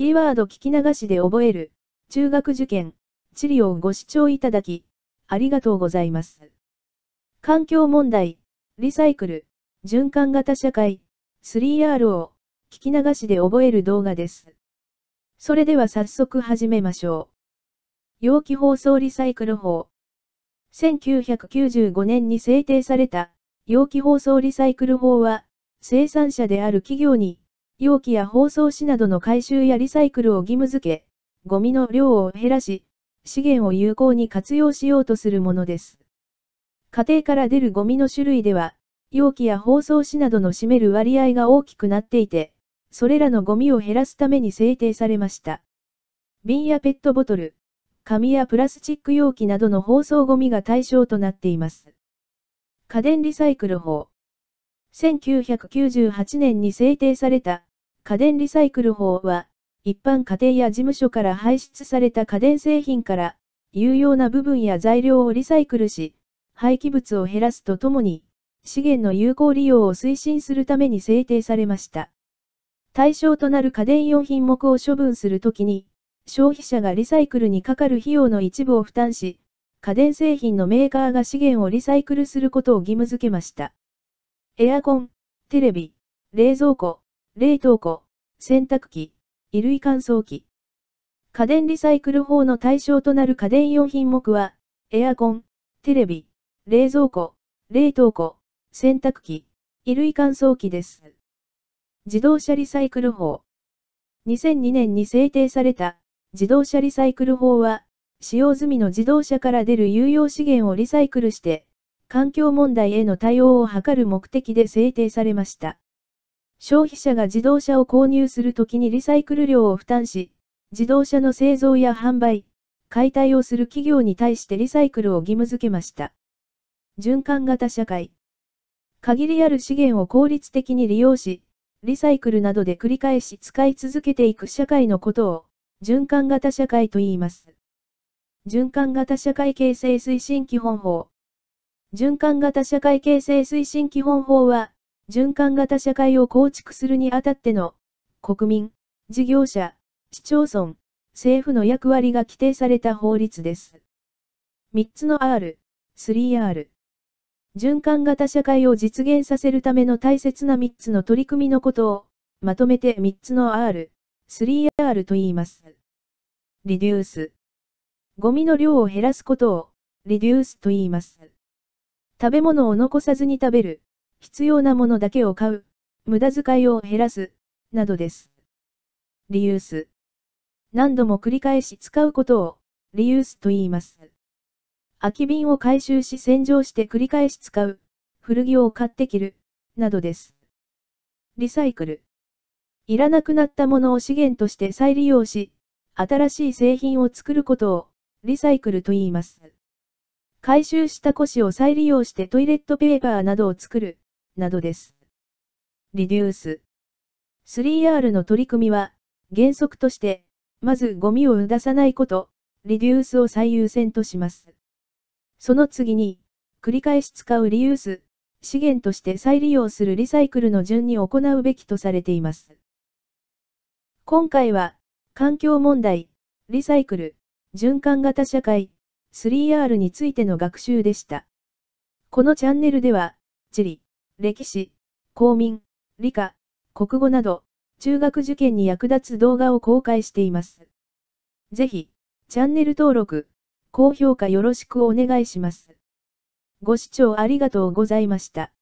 キーワード聞き流しで覚える、中学受験、治療をご視聴いただき、ありがとうございます。環境問題、リサイクル、循環型社会、3R を聞き流しで覚える動画です。それでは早速始めましょう。容器包装リサイクル法。1995年に制定された容器包装リサイクル法は、生産者である企業に容器や包装紙などの回収やリサイクルを義務付け、ゴミの量を減らし、資源を有効に活用しようとするものです。家庭から出るゴミの種類では、容器や包装紙などの占める割合が大きくなっていて、それらのゴミを減らすために制定されました。瓶やペットボトル、紙やプラスチック容器などの包装ゴミが対象となっています。家電リサイクル法。1998年に制定された家電リサイクル法は、一般家庭や事務所から排出された家電製品から、有用な部分や材料をリサイクルし、廃棄物を減らすとともに、資源の有効利用を推進するために制定されました。対象となる家電用品目を処分するときに、消費者がリサイクルにかかる費用の一部を負担し、家電製品のメーカーが資源をリサイクルすることを義務付けました。エアコン、テレビ、冷蔵庫、冷凍庫、洗濯機、衣類乾燥機。家電リサイクル法の対象となる家電用品目は、エアコン、テレビ、冷蔵庫、冷凍庫、洗濯機、衣類乾燥機です。自動車リサイクル法。2002年に制定された自動車リサイクル法は、使用済みの自動車から出る有用資源をリサイクルして、環境問題への対応を図る目的で制定されました。消費者が自動車を購入するときにリサイクル量を負担し、自動車の製造や販売、解体をする企業に対してリサイクルを義務付けました。循環型社会。限りある資源を効率的に利用し、リサイクルなどで繰り返し使い続けていく社会のことを、循環型社会と言います。循環型社会形成推進基本法。循環型社会形成推進基本法は、循環型社会を構築するにあたっての、国民、事業者、市町村、政府の役割が規定された法律です。3つの R、3R。循環型社会を実現させるための大切な3つの取り組みのことを、まとめて3つの R、3R と言います。リデュース。ゴミの量を減らすことを、リデュースと言います。食べ物を残さずに食べる、必要なものだけを買う、無駄遣いを減らす、などです。リユース。何度も繰り返し使うことを、リユースと言います。空き瓶を回収し洗浄して繰り返し使う、古着を買って着る、などです。リサイクル。いらなくなったものを資源として再利用し、新しい製品を作ることを、リサイクルと言います。回収した古紙を再利用してトイレットペーパーなどを作る、などです。リデュース 3R の取り組みは、原則として、まずゴミを出さないこと、リデュースを最優先とします。その次に、繰り返し使うリユース、資源として再利用するリサイクルの順に行うべきとされています。今回は、環境問題、リサイクル、循環型社会、3R についての学習でした。このチャンネルでは、地理、歴史、公民、理科、国語など、中学受験に役立つ動画を公開しています。ぜひ、チャンネル登録、高評価よろしくお願いします。ご視聴ありがとうございました。